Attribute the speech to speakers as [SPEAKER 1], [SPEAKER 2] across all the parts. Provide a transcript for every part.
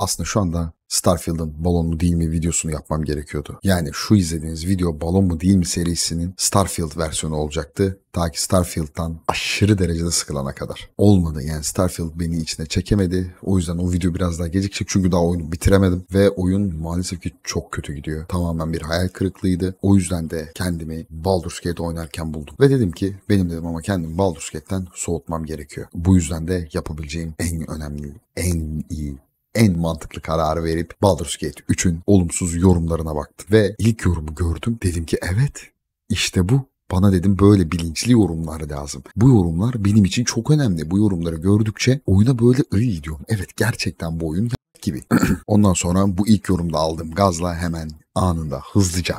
[SPEAKER 1] Aslında şu anda Starfield'ın balon mu değil mi videosunu yapmam gerekiyordu. Yani şu izlediğiniz video balon mu değil mi serisinin Starfield versiyonu olacaktı. Ta ki Starfield'dan aşırı derecede sıkılana kadar. Olmadı yani Starfield beni içine çekemedi. O yüzden o video biraz daha gecikecek çünkü daha oyunu bitiremedim. Ve oyun maalesef ki çok kötü gidiyor. Tamamen bir hayal kırıklığıydı. O yüzden de kendimi Baldur's Gate oynarken buldum. Ve dedim ki benim dedim ama kendimi Baldur's Gate'den soğutmam gerekiyor. Bu yüzden de yapabileceğim en önemli, en iyi en mantıklı kararı verip Baldur's Gate 3'ün olumsuz yorumlarına baktım. Ve ilk yorumu gördüm. Dedim ki evet işte bu. Bana dedim böyle bilinçli yorumlar lazım. Bu yorumlar benim için çok önemli. Bu yorumları gördükçe oyuna böyle iyi diyorum. Evet gerçekten bu oyun gibi. Ondan sonra bu ilk yorumda aldım gazla hemen anında hızlıca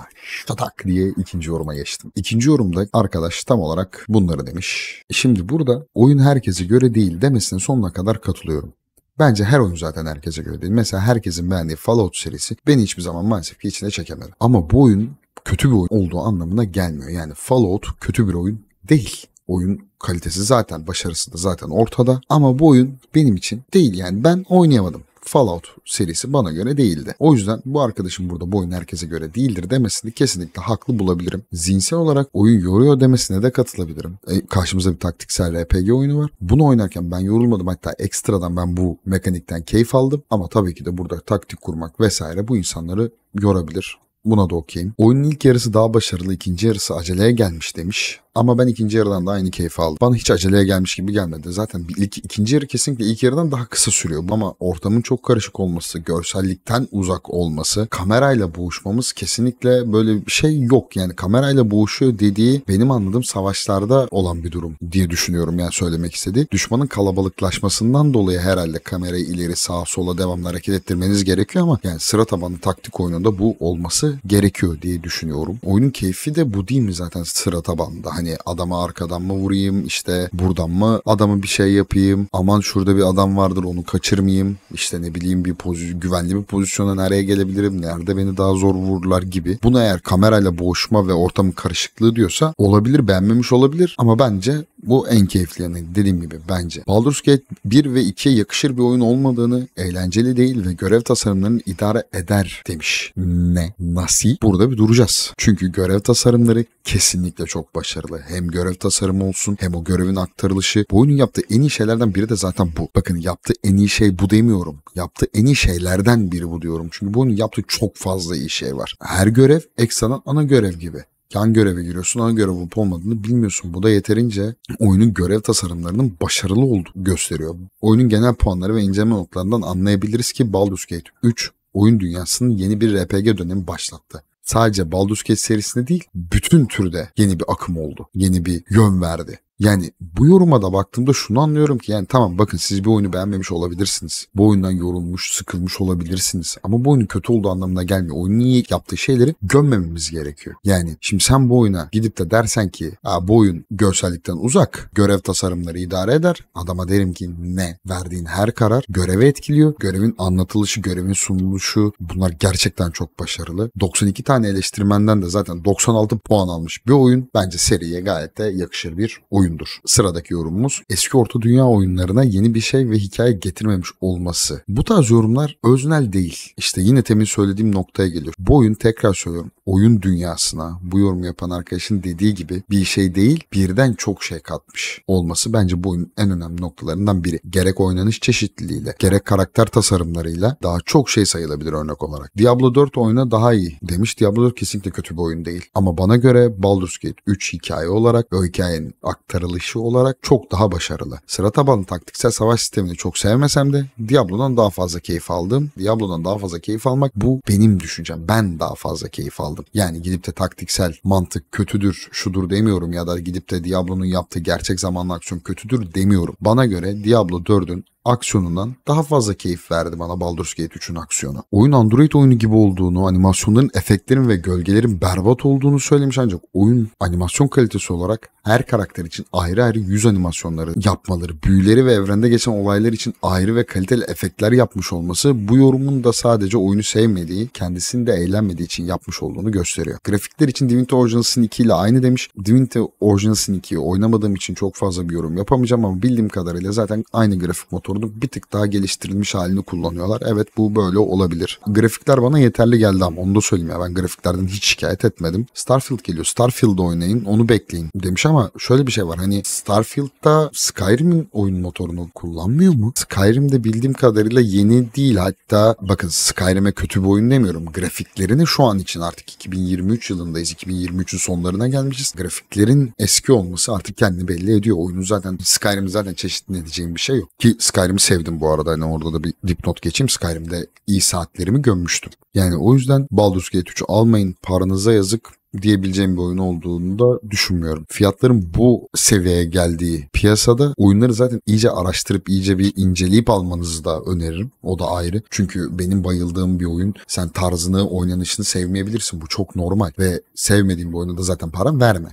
[SPEAKER 1] tatak diye ikinci yoruma geçtim. İkinci yorumda arkadaş tam olarak bunları demiş. Şimdi burada oyun herkese göre değil demesine sonuna kadar katılıyorum. Bence her oyun zaten herkese göre değil. Mesela herkesin beğendiği Fallout serisi beni hiçbir zaman maalesef ki içine çekemedi. Ama bu oyun kötü bir oyun olduğu anlamına gelmiyor. Yani Fallout kötü bir oyun değil. Oyun kalitesi zaten başarısı da zaten ortada ama bu oyun benim için değil yani ben oynayamadım. Fallout serisi bana göre değildi. O yüzden bu arkadaşım burada bu oyun herkese göre değildir demesini kesinlikle haklı bulabilirim. Zihinsel olarak oyun yoruyor demesine de katılabilirim. E, karşımızda bir taktiksel RPG oyunu var. Bunu oynarken ben yorulmadım. Hatta ekstradan ben bu mekanikten keyif aldım. Ama tabii ki de burada taktik kurmak vesaire bu insanları yorabilir. Buna da okeyim. Oyunun ilk yarısı daha başarılı, ikinci yarısı aceleye gelmiş demiş. Ama ben ikinci yarıdan da aynı keyif aldım. Bana hiç aceleye gelmiş gibi gelmedi. Zaten ilk, ikinci yarı kesinlikle ilk yarıdan daha kısa sürüyor. Ama ortamın çok karışık olması, görsellikten uzak olması, kamerayla boğuşmamız kesinlikle böyle bir şey yok. Yani kamerayla boğuşuyor dediği benim anladığım savaşlarda olan bir durum diye düşünüyorum yani söylemek istediği. Düşmanın kalabalıklaşmasından dolayı herhalde kamerayı ileri sağa sola devamlı hareket ettirmeniz gerekiyor ama yani sıra tabanlı taktik oyununda bu olması gerekiyor diye düşünüyorum. Oyunun keyfi de bu değil mi zaten sıra tabanlı? Hani Hani adama arkadan mı vurayım işte buradan mı adamı bir şey yapayım aman şurada bir adam vardır onu kaçırmayayım işte ne bileyim bir pozisyon güvenli bir pozisyona nereye gelebilirim nerede beni daha zor vururlar gibi. Buna eğer kamerayla boğuşma ve ortamın karışıklığı diyorsa olabilir beğenmemiş olabilir ama bence bu en keyifli yanı dediğim gibi bence. Baldur's Gate 1 ve 2'ye yakışır bir oyun olmadığını, eğlenceli değil ve görev tasarımlarını idare eder demiş. Ne? Nasıl? Burada bir duracağız. Çünkü görev tasarımları kesinlikle çok başarılı alakalı. Hem görev tasarımı olsun hem o görevin aktarılışı. Bu oyunun yaptığı en iyi şeylerden biri de zaten bu. Bakın yaptığı en iyi şey bu demiyorum. Yaptığı en iyi şeylerden biri bu diyorum. Çünkü bu oyunun yaptığı çok fazla iyi şey var. Her görev ekstradan ana görev gibi yan göreve giriyorsun. Ana görev olup olmadığını bilmiyorsun. Bu da yeterince oyunun görev tasarımlarının başarılı olduğu gösteriyor. Oyunun genel puanları ve inceleme notlarından anlayabiliriz ki Baldur's Gate 3 oyun dünyasının yeni bir RPG dönemi başlattı sadece Baldur's Gate serisinde değil bütün türde yeni bir akım oldu. Yeni bir yön verdi. Yani bu yoruma da baktığımda şunu anlıyorum ki yani tamam bakın siz bir oyunu beğenmemiş olabilirsiniz. Bu oyundan yorulmuş, sıkılmış olabilirsiniz. Ama bu oyunun kötü olduğu anlamına gelmiyor. Oyunun iyi yaptığı şeyleri gömmememiz gerekiyor. Yani şimdi sen bu oyuna gidip de dersen ki Aa, bu oyun görsellikten uzak, görev tasarımları idare eder. Adama derim ki ne? Verdiğin her karar görevi etkiliyor. Görevin anlatılışı, görevin sunuluşu bunlar gerçekten çok başarılı. 92 tane eleştirmenden de zaten 96 puan almış bir oyun. Bence seriye gayet de yakışır bir oyun oyundur. Sıradaki yorumumuz eski Orta Dünya oyunlarına yeni bir şey ve hikaye getirmemiş olması. Bu tarz yorumlar öznel değil. İşte yine temin söylediğim noktaya geliyor. Bu oyun tekrar söylüyorum oyun dünyasına bu yorum yapan arkadaşın dediği gibi bir şey değil birden çok şey katmış olması bence bu oyunun en önemli noktalarından biri. Gerek oynanış çeşitliliğiyle gerek karakter tasarımlarıyla daha çok şey sayılabilir örnek olarak. Diablo 4 oyuna daha iyi demiş. Diablo 4 kesinlikle kötü bir oyun değil. Ama bana göre Baldur's Gate 3 hikaye olarak o hikayenin aktarımı çıkarılışı olarak çok daha başarılı. Sıra tabanlı taktiksel savaş sistemini çok sevmesem de Diablo'dan daha fazla keyif aldım. Diablo'dan daha fazla keyif almak bu benim düşüncem. Ben daha fazla keyif aldım. Yani gidip de taktiksel mantık kötüdür, şudur demiyorum ya da gidip de Diablo'nun yaptığı gerçek zamanlı aksiyon kötüdür demiyorum. Bana göre Diablo 4'ün aksiyonundan daha fazla keyif verdi bana Baldur's Gate 3'ün aksiyonu. Oyun Android oyunu gibi olduğunu, animasyonların, efektlerin ve gölgelerin berbat olduğunu söylemiş ancak oyun animasyon kalitesi olarak her karakter için ayrı ayrı yüz animasyonları yapmaları, büyüleri ve evrende geçen olaylar için ayrı ve kaliteli efektler yapmış olması bu yorumun da sadece oyunu sevmediği, kendisini de eğlenmediği için yapmış olduğunu gösteriyor. Grafikler için Divinity Original Sin 2 ile aynı demiş. Divinity Original Sin 2'yi oynamadığım için çok fazla bir yorum yapamayacağım ama bildiğim kadarıyla zaten aynı grafik motoru motorunu bir tık daha geliştirilmiş halini kullanıyorlar. Evet bu böyle olabilir. Grafikler bana yeterli geldi ama onu da söyleyeyim ya ben grafiklerden hiç şikayet etmedim. Starfield geliyor. Starfield oynayın onu bekleyin demiş ama şöyle bir şey var. Hani Starfield'da Skyrim'in oyun motorunu kullanmıyor mu? Skyrim'de bildiğim kadarıyla yeni değil. Hatta bakın Skyrim'e kötü bir oyun demiyorum. Grafiklerini şu an için artık 2023 yılındayız. 2023'ün sonlarına gelmişiz. Grafiklerin eski olması artık kendini belli ediyor. Oyunu zaten Skyrim zaten çeşitli edeceğim bir şey yok. Ki Skyrim Skyrim'i sevdim bu arada. Hani orada da bir dipnot geçeyim. Skyrim'de iyi saatlerimi gömmüştüm. Yani o yüzden Baldur's Gate 3'ü almayın paranıza yazık diyebileceğim bir oyun olduğunu da düşünmüyorum. Fiyatların bu seviyeye geldiği piyasada oyunları zaten iyice araştırıp iyice bir inceleyip almanızı da öneririm. O da ayrı. Çünkü benim bayıldığım bir oyun sen tarzını, oynanışını sevmeyebilirsin. Bu çok normal ve sevmediğin bir oyuna da zaten param verme.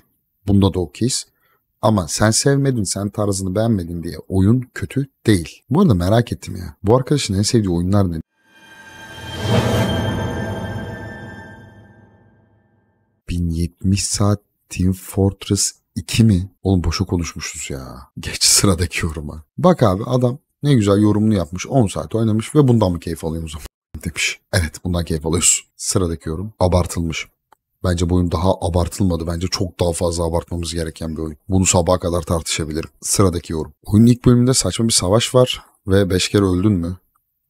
[SPEAKER 1] Bunda da okeyiz. Ama sen sevmedin, sen tarzını beğenmedin diye oyun kötü değil. Bu arada merak ettim ya. Bu arkadaşın en sevdiği oyunlar ne? ...1070 saat Team Fortress 2 mi? Oğlum boşa konuşmuşuz ya. Geç sıradaki yoruma. Bak abi adam ne güzel yorumunu yapmış. 10 saat oynamış ve bundan mı keyif alıyorsunuz? demiş. Evet bundan keyif alıyoruz. Sıradaki yorum abartılmış. Bence bu oyun daha abartılmadı. Bence çok daha fazla abartmamız gereken bir oyun. Bunu sabaha kadar tartışabilirim. Sıradaki yorum. Oyunun ilk bölümünde saçma bir savaş var ve 5 kere öldün mü?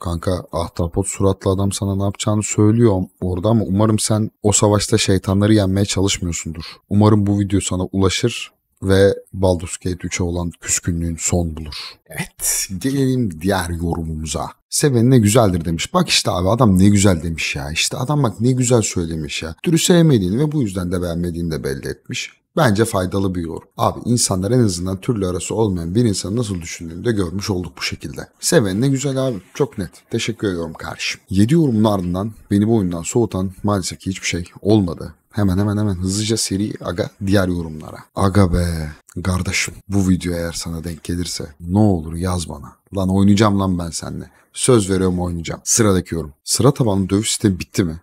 [SPEAKER 1] Kanka ahtapot suratlı adam sana ne yapacağını söylüyor orada ama umarım sen o savaşta şeytanları yenmeye çalışmıyorsundur. Umarım bu video sana ulaşır ve Baldur's Gate 3'e olan küskünlüğün son bulur. Evet gelelim diğer yorumumuza. Seven ne güzeldir demiş. Bak işte abi adam ne güzel demiş ya. İşte adam bak ne güzel söylemiş ya. Türü sevmediğini ve bu yüzden de beğenmediğini de belli etmiş. Bence faydalı bir yorum. Abi insanlar en azından türlü arası olmayan bir insanı nasıl düşündüğünü de görmüş olduk bu şekilde. Seven ne güzel abi. Çok net. Teşekkür ediyorum kardeşim. 7 yorumun ardından beni bu oyundan soğutan maalesef ki hiçbir şey olmadı. Hemen hemen hemen hızlıca seri aga diğer yorumlara. Aga be kardeşim bu video eğer sana denk gelirse ne olur yaz bana. Lan oynayacağım lan ben seninle. Söz veriyorum oynayacağım. Sıradaki yorum. Sıra tabanlı dövüş sistemi bitti mi?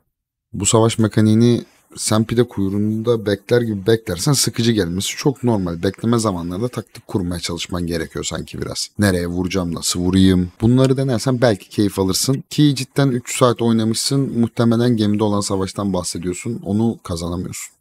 [SPEAKER 1] Bu savaş mekaniğini sen pide kuyruğunda bekler gibi beklersen sıkıcı gelmesi çok normal. Bekleme zamanlarında taktik kurmaya çalışman gerekiyor sanki biraz. Nereye vuracağım, nasıl vurayım? Bunları denersen belki keyif alırsın. Ki cidden 3 saat oynamışsın. Muhtemelen gemide olan savaştan bahsediyorsun. Onu kazanamıyorsun.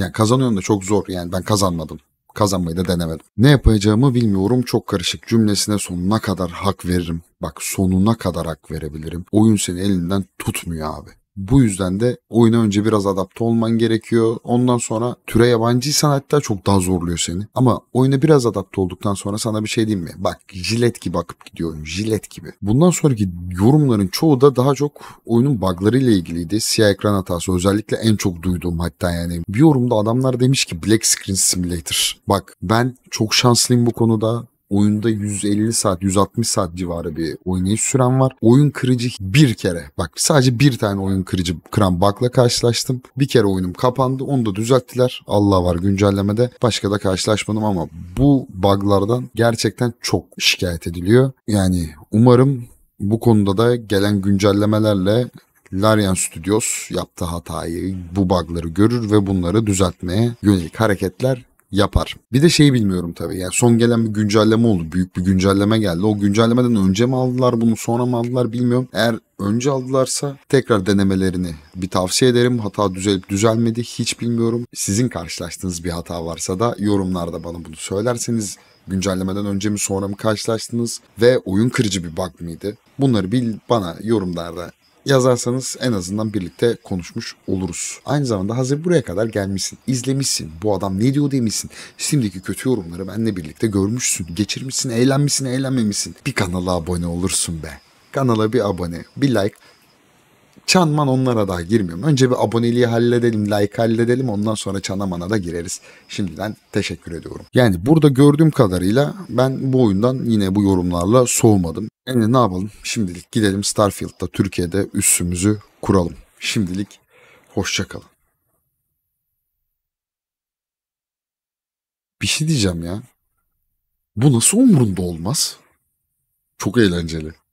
[SPEAKER 1] Yani kazanıyorsun da çok zor. Yani ben kazanmadım kazanmayı da denemedim. Ne yapacağımı bilmiyorum çok karışık cümlesine sonuna kadar hak veririm. Bak sonuna kadar hak verebilirim. Oyun seni elinden tutmuyor abi. Bu yüzden de oyuna önce biraz adapte olman gerekiyor. Ondan sonra türe yabancıysan hatta çok daha zorluyor seni. Ama oyuna biraz adapte olduktan sonra sana bir şey diyeyim mi? Bak jilet gibi akıp gidiyorum, oyun. Jilet gibi. Bundan sonraki yorumların çoğu da daha çok oyunun ile ilgiliydi. Siyah ekran hatası özellikle en çok duyduğum hatta yani. Bir yorumda adamlar demiş ki Black Screen Simulator. Bak ben çok şanslıyım bu konuda. Oyunda 150 saat, 160 saat civarı bir oynayış süren var. Oyun kırıcı bir kere. Bak sadece bir tane oyun kırıcı kıran bug'la karşılaştım. Bir kere oyunum kapandı. Onu da düzelttiler. Allah var güncellemede. Başka da karşılaşmadım ama bu bug'lardan gerçekten çok şikayet ediliyor. Yani umarım bu konuda da gelen güncellemelerle Larian Studios yaptığı hatayı, bu bug'ları görür ve bunları düzeltmeye yönelik hareketler yapar. Bir de şeyi bilmiyorum tabii. Yani son gelen bir güncelleme oldu. Büyük bir güncelleme geldi. O güncellemeden önce mi aldılar bunu sonra mı aldılar bilmiyorum. Eğer önce aldılarsa tekrar denemelerini bir tavsiye ederim. Hata düzelip düzelmedi hiç bilmiyorum. Sizin karşılaştığınız bir hata varsa da yorumlarda bana bunu söylerseniz güncellemeden önce mi sonra mı karşılaştınız ve oyun kırıcı bir bug mıydı? Bunları bil bana yorumlarda yazarsanız en azından birlikte konuşmuş oluruz. Aynı zamanda hazır buraya kadar gelmişsin, izlemişsin, bu adam ne diyor demişsin, Şimdiki kötü yorumları benimle birlikte görmüşsün, geçirmişsin, eğlenmişsin, eğlenmemişsin. Bir kanala abone olursun be. Kanala bir abone, bir like, Çanman onlara daha girmiyorum. Önce bir aboneliği halledelim, like halledelim ondan sonra çanamana da gireriz. Şimdiden teşekkür ediyorum. Yani burada gördüğüm kadarıyla ben bu oyundan yine bu yorumlarla soğumadım. Yani ne yapalım? Şimdilik gidelim Starfield'da Türkiye'de üssümüzü kuralım. Şimdilik hoşçakalın. Bir şey diyeceğim ya. Bu nasıl umurunda olmaz? Çok eğlenceli.